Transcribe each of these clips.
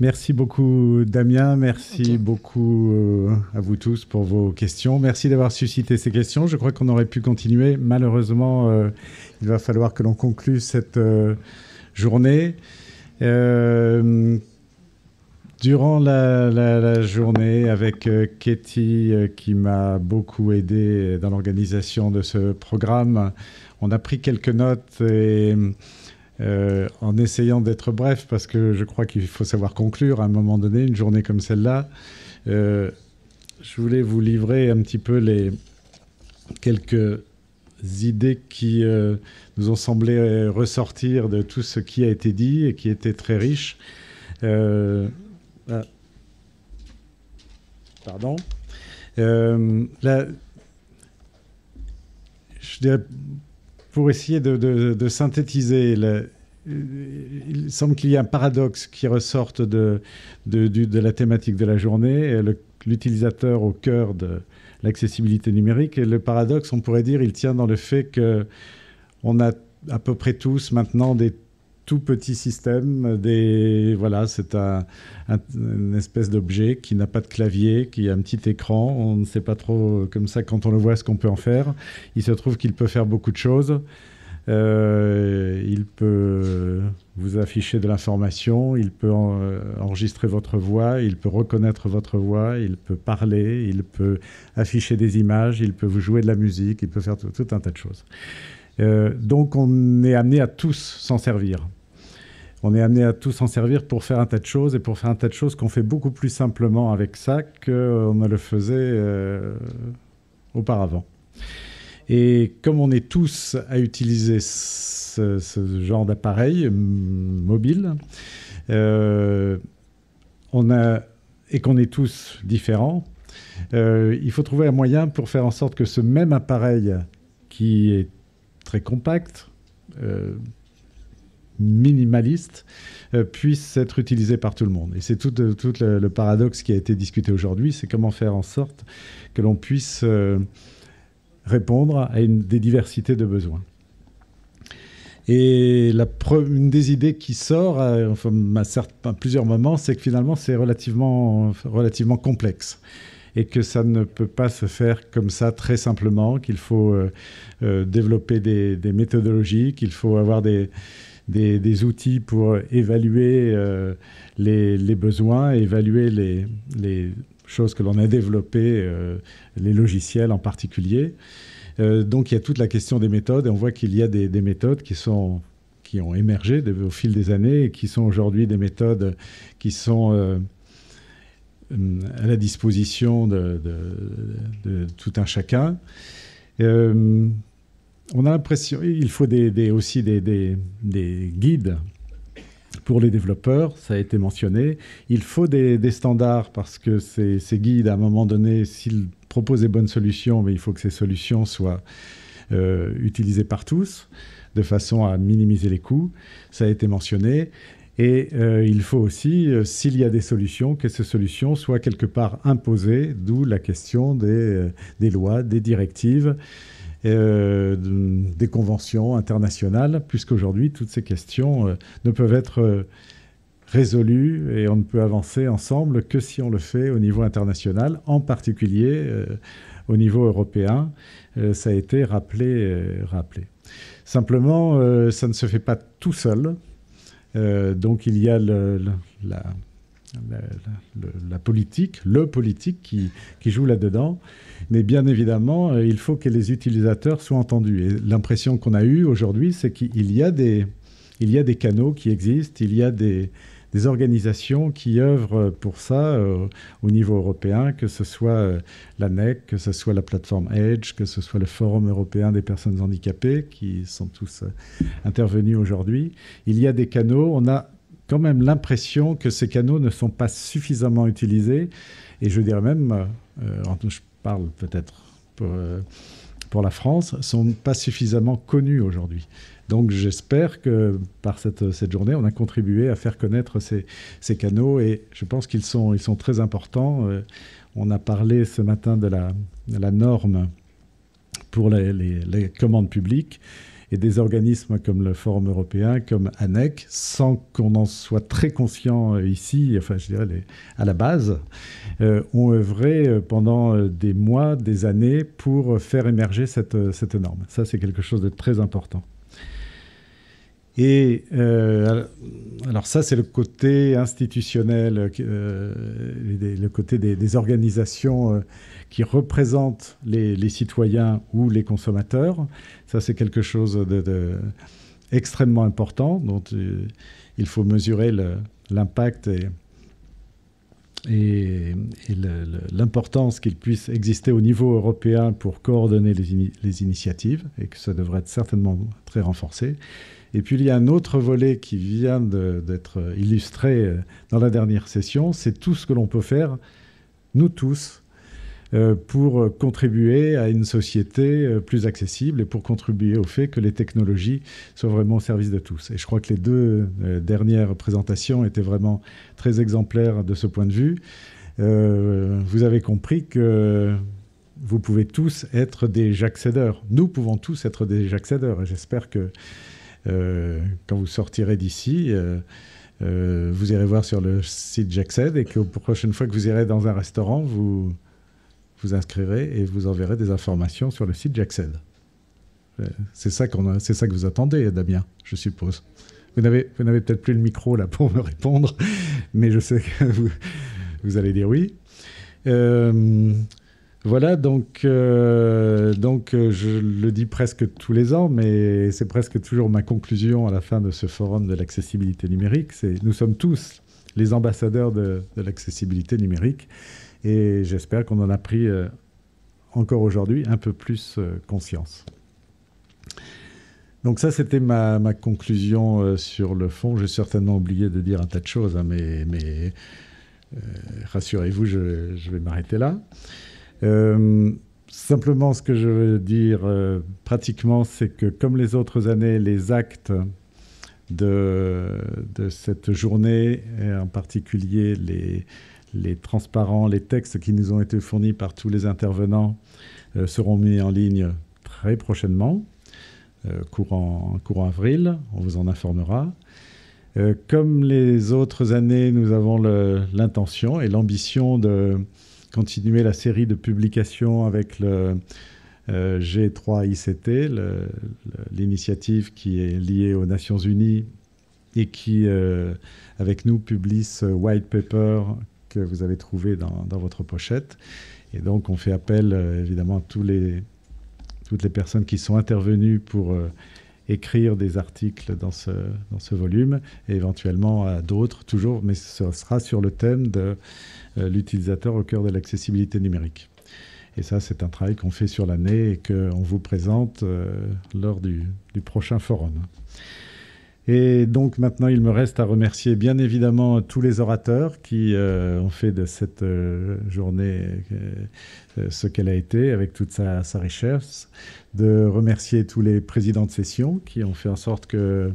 Merci beaucoup Damien, merci beaucoup euh, à vous tous pour vos questions. Merci d'avoir suscité ces questions. Je crois qu'on aurait pu continuer. Malheureusement, euh, il va falloir que l'on conclue cette euh, journée. durant la, la, journée avec Katie qui m'a beaucoup aidé dans l'organisation de ce programme, on a pris quelques notes et... Euh, en essayant d'être bref, parce que je crois qu'il faut savoir conclure à un moment donné, une journée comme celle-là. Euh, je voulais vous livrer un petit peu les quelques idées qui euh, nous ont semblé ressortir de tout ce qui a été dit et qui était très riche. Ah. Pardon. Là, je dirais pour essayer de, synthétiser, il semble qu'il y ait un paradoxe qui ressorte de, de la thématique de la journée, l'utilisateur au cœur de l'accessibilité numérique. Et le paradoxe, on pourrait dire, il tient dans le fait qu'on a à peu près tous maintenant des tout petit système. Des, voilà, c'est un, une espèce d'objet qui n'a pas de clavier, qui a un petit écran. On ne sait pas trop comme ça quand on le voit ce qu'on peut en faire. Il se trouve qu'il peut faire beaucoup de choses. Euh, il peut vous afficher de l'information, il peut euh, enregistrer votre voix, il peut reconnaître votre voix, il peut parler, il peut afficher des images, il peut vous jouer de la musique, il peut faire tout, un tas de choses. Euh, donc on est amené à tous s'en servir on est amené à tous en servir pour faire un tas de choses et pour faire un tas de choses qu'on fait beaucoup plus simplement avec ça qu'on ne le faisait euh, auparavant. Et comme on est tous à utiliser ce, genre d'appareil mobile, euh, on a, et qu'on est tous différents, euh, il faut trouver un moyen pour faire en sorte que ce même appareil qui est très compact, minimaliste euh, puisse être utilisé par tout le monde. Et c'est tout, euh, tout le, paradoxe qui a été discuté aujourd'hui, c'est comment faire en sorte que l'on puisse euh, répondre à une, des diversités de besoins. Et la une des idées qui sort à, plusieurs moments, c'est que finalement c'est relativement, relativement complexe et que ça ne peut pas se faire comme ça très simplement, qu'il faut développer des, des méthodologies, qu'il faut avoir des, des, outils pour évaluer euh, les, besoins, évaluer les, choses que l'on a développées, euh, les logiciels en particulier. Euh, donc il y a toute la question des méthodes et on voit qu'il y a des, méthodes qui sont qui ont émergé au fil des années et qui sont aujourd'hui des méthodes qui sont à la disposition de, tout un chacun on a l'impression, il faut aussi des, guides pour les développeurs, ça a été mentionné. Il faut des, standards parce que ces, guides, à un moment donné, s'ils proposent des bonnes solutions, mais il faut que ces solutions soient euh, utilisées par tous de façon à minimiser les coûts. Ça a été mentionné. Et euh, il faut aussi, euh, s'il y a des solutions, que ces solutions soient quelque part imposées, d'où la question des lois, des directives. Euh, des conventions internationales, puisqu'aujourd'hui, toutes ces questions euh, ne peuvent être euh, résolues et on ne peut avancer ensemble que si on le fait au niveau international, en particulier au niveau européen. ça a été rappelé. rappelé. Simplement, ça ne se fait pas tout seul. donc il y a la, la, politique, le politique qui, joue là-dedans. Mais bien évidemment, euh, il faut que les utilisateurs soient entendus. Et l'impression qu'on a eue aujourd'hui, c'est qu'il y, a des, y des canaux qui existent, il y a des, organisations qui œuvrent pour ça euh, au niveau européen, que ce soit euh, la l'ANEC, que ce soit la plateforme EDGE, que ce soit le Forum européen des personnes handicapées, qui sont tous intervenus aujourd'hui. Il y a des canaux, on a quand même l'impression que ces canaux ne sont pas suffisamment utilisés. Et je dirais même, euh, je parle peut-être euh, pour, la France, sont pas suffisamment connus aujourd'hui. Donc j'espère que par cette, journée, on a contribué à faire connaître ces, canaux et je pense qu'ils sont, ils sont très importants. Euh, on a parlé ce matin de la, norme pour les, les commandes publiques et des organismes comme le Forum européen, comme ANEC, sans qu'on en soit très conscient euh, ici, enfin je dirais à la base, euh, ont œuvré euh, pendant des mois, des années pour faire émerger cette, cette norme. Ça, c'est quelque chose de très important. Et euh, alors ça, c'est le côté institutionnel, euh, euh, le côté des, organisations qui représentent les, citoyens ou les consommateurs. Ça, c'est quelque chose de, important dont il faut mesurer l'impact et, et, l'importance qu'il puisse exister au niveau européen pour coordonner les, initiatives, et que ça devrait être certainement très renforcé. Et puis il y a un autre volet qui vient d'être illustré euh, dans la dernière session, c'est tout ce que l'on peut faire, nous tous, euh, pour contribuer à une société euh, plus accessible et pour contribuer au fait que les technologies soient vraiment au service de tous. Et je crois que les deux euh, dernières présentations étaient vraiment très exemplaires de ce point de vue. vous avez compris que vous pouvez tous être des j'accédeurs. Nous pouvons tous être des Jacques Et j'espère que quand vous sortirez d'ici, vous irez voir sur le site J'accède et que la prochaine fois que vous irez dans un restaurant, vous, vous inscrirez et vous enverrez des informations sur le site J'accède. Euh, c'est ça, qu'on a, c'est ça que vous attendez, Damien, je suppose. Vous n'avez, vous n'avez peut-être plus le micro là pour me répondre, mais je sais que vous, vous allez dire oui. Euh, voilà, donc, euh, donc je le dis presque tous les ans, mais c'est presque toujours ma conclusion à la fin de ce forum de l'accessibilité numérique. C'est nous sommes tous les ambassadeurs de, de l'accessibilité numérique. Et j'espère qu'on en a pris euh, encore aujourd'hui un peu plus euh, conscience. Donc ça, c'était ma, conclusion euh, sur le fond. J'ai certainement oublié de dire un tas de choses, hein, mais, rassurez-vous, je, vais m'arrêter là. simplement, ce que je veux dire pratiquement, c'est que comme les autres années, les actes de, de cette journée, et en particulier les, les transparents, les textes qui nous ont été fournis par tous les intervenants euh, seront mis en ligne très prochainement, euh, courant, courant avril, on vous en informera. Euh, comme les autres années, nous avons l'intention et l'ambition de continuer la série de publications avec le G3ICT, l'initiative qui est liée aux Nations Unies et qui, avec nous, publie ce white paper que vous avez trouvé dans, votre pochette. Et donc, on fait appel euh, évidemment à tous les, toutes les personnes qui sont intervenues pour euh, écrire des articles dans ce, dans ce volume et éventuellement à d'autres, toujours, mais ce sera sur le thème de euh, l'utilisateur au cœur de l'accessibilité numérique. Et ça, c'est un travail qu'on fait sur l'année et qu'on vous présente lors du, du prochain forum. Et donc maintenant, il me reste à remercier bien évidemment tous les orateurs qui euh, ont fait de cette euh, journée euh, ce qu'elle a été avec toute sa, richesse, de remercier tous les présidents de session qui ont fait en sorte que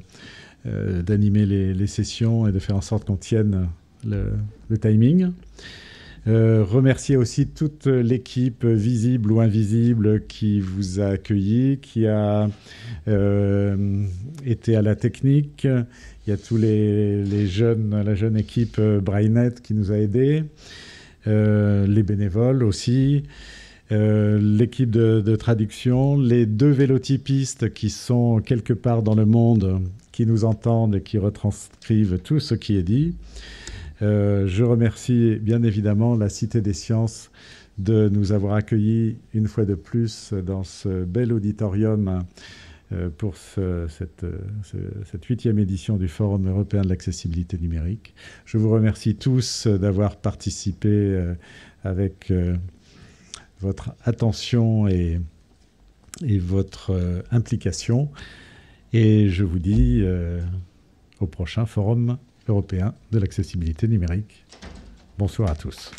d'animer les, sessions et de faire en sorte qu'on tienne le, le timing. Euh, remercier aussi toute l'équipe euh, visible ou invisible qui vous a accueilli, qui a euh, été à la technique. Il y a tous les, jeunes, la jeune équipe Brainet qui nous a aidés, les bénévoles aussi. l'équipe de, de, traduction, les deux vélotypistes qui sont quelque part dans le monde, qui nous entendent et qui retranscrivent tout ce qui est dit. Euh, je remercie bien évidemment la Cité des Sciences de nous avoir accueillis une fois de plus dans ce bel auditorium euh, pour euh, cette, huitième édition du Forum européen de l'accessibilité numérique. Je vous remercie tous d'avoir participé avec votre attention et, votre implication. Et je vous dis au prochain forum européen de l'accessibilité numérique. Bonsoir à tous.